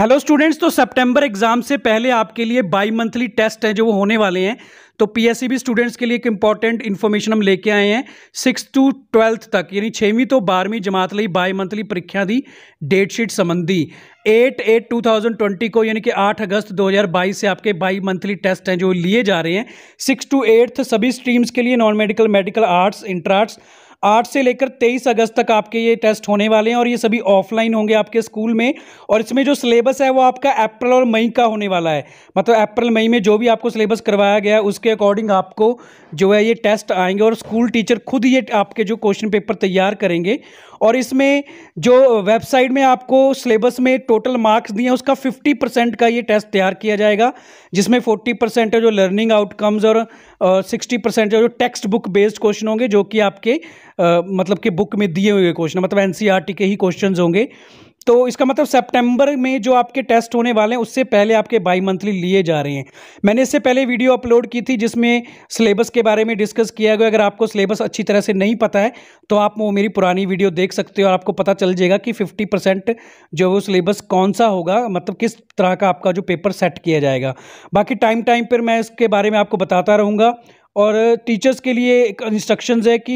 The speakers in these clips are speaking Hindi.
हेलो स्टूडेंट्स तो सितंबर एग्जाम से पहले आपके लिए बाई मंथली टेस्ट हैं जो वो होने वाले हैं तो भी स्टूडेंट्स के लिए एक इंपॉर्टेंट इन्फॉर्मेशन हम लेके आए हैं सिक्स टू ट्वेल्थ तक यानी छवीं तो बारहवीं जमात लिए बाई मंथली परीक्षा दी डेट शीट संबंधी eight eight two thousand twenty को यानी कि आठ अगस्त दो हज़ार बाईस से आपके बाई मंथली टेस्ट हैं जो लिए जा रहे हैं सिक्स टू एट्थ सभी स्ट्रीम्स के लिए नॉन मेडिकल मेडिकल आर्ट्स इंट्रार्ट्स आठ से लेकर तेईस अगस्त तक आपके ये टेस्ट होने वाले हैं और ये सभी ऑफलाइन होंगे आपके स्कूल में और इसमें जो सिलेबस है वो आपका अप्रैल और मई का होने वाला है मतलब अप्रैल मई में जो भी आपको सिलेबस करवाया गया है उसके अकॉर्डिंग आपको जो है ये टेस्ट आएंगे और स्कूल टीचर खुद ये आपके जो क्वेश्चन पेपर तैयार करेंगे और इसमें जो वेबसाइट में आपको सिलेबस में टोटल मार्क्स दिए हैं उसका 50 परसेंट का ये टेस्ट तैयार किया जाएगा जिसमें 40 परसेंट जो लर्निंग आउटकम्स और सिक्सटी परसेंट जो टेक्स्ट बुक बेस्ड क्वेश्चन होंगे जो कि आपके आ, मतलब कि बुक में दिए हुए क्वेश्चन मतलब एन e के ही क्वेश्चन होंगे तो इसका मतलब सितंबर में जो आपके टेस्ट होने वाले हैं उससे पहले आपके बाई मंथली लिए जा रहे हैं मैंने इससे पहले वीडियो अपलोड की थी जिसमें सिलेबस के बारे में डिस्कस किया गया अगर आपको सिलेबस अच्छी तरह से नहीं पता है तो आप वो मेरी पुरानी वीडियो देख सकते हो और आपको पता चल जाएगा कि फिफ्टी परसेंट जो वो सिलेबस कौन सा होगा मतलब किस तरह का आपका जो पेपर सेट किया जाएगा बाकी टाइम टाइम पर मैं इसके बारे में आपको बताता रहूँगा और टीचर्स के लिए एक इंस्ट्रक्शंस है कि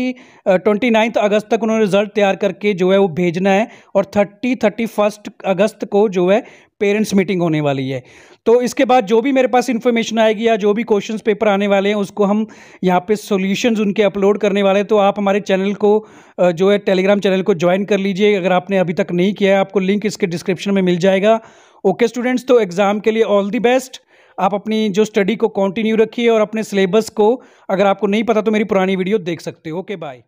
ट्वेंटी नाइन्थ अगस्त तक उन्होंने रिजल्ट तैयार करके जो है वो भेजना है और थर्टी थर्टी फर्स्ट अगस्त को जो है पेरेंट्स मीटिंग होने वाली है तो इसके बाद जो भी मेरे पास इन्फॉर्मेशन आएगी या जो भी क्वेश्चंस पेपर आने वाले हैं उसको हम यहाँ पे सॉल्यूशंस उनके अपलोड करने वाले हैं तो आप हमारे चैनल को जो है टेलीग्राम चैनल को ज्वाइन कर लीजिए अगर आपने अभी तक नहीं किया है आपको लिंक इसके डिस्क्रिप्शन में मिल जाएगा ओके स्टूडेंट्स तो एग्ज़ाम के लिए ऑल दी बेस्ट आप अपनी जो स्टडी को कंटिन्यू रखिए और अपने सिलेबस को अगर आपको नहीं पता तो मेरी पुरानी वीडियो देख सकते हो ओके बाय